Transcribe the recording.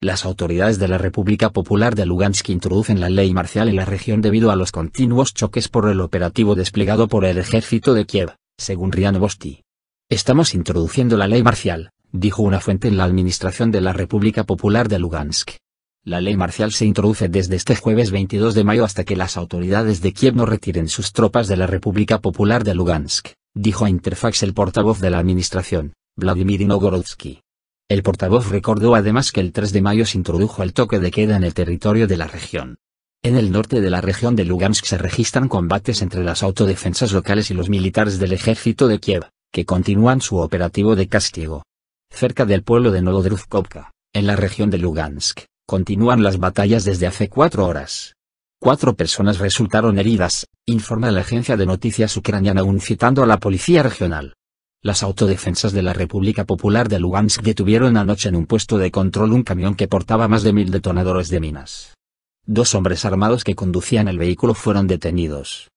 Las autoridades de la República Popular de Lugansk introducen la ley marcial en la región debido a los continuos choques por el operativo desplegado por el ejército de Kiev, según Rian Bosti. Estamos introduciendo la ley marcial, dijo una fuente en la administración de la República Popular de Lugansk. La ley marcial se introduce desde este jueves 22 de mayo hasta que las autoridades de Kiev no retiren sus tropas de la República Popular de Lugansk, dijo a Interfax el portavoz de la administración, Vladimir Nogorodsky. El portavoz recordó además que el 3 de mayo se introdujo el toque de queda en el territorio de la región. En el norte de la región de Lugansk se registran combates entre las autodefensas locales y los militares del ejército de Kiev, que continúan su operativo de castigo. Cerca del pueblo de Novodruzkovka, en la región de Lugansk, continúan las batallas desde hace cuatro horas. Cuatro personas resultaron heridas, informa la agencia de noticias ucraniana aún citando a la policía regional. Las autodefensas de la República Popular de Lugansk detuvieron anoche en un puesto de control un camión que portaba más de mil detonadores de minas. Dos hombres armados que conducían el vehículo fueron detenidos.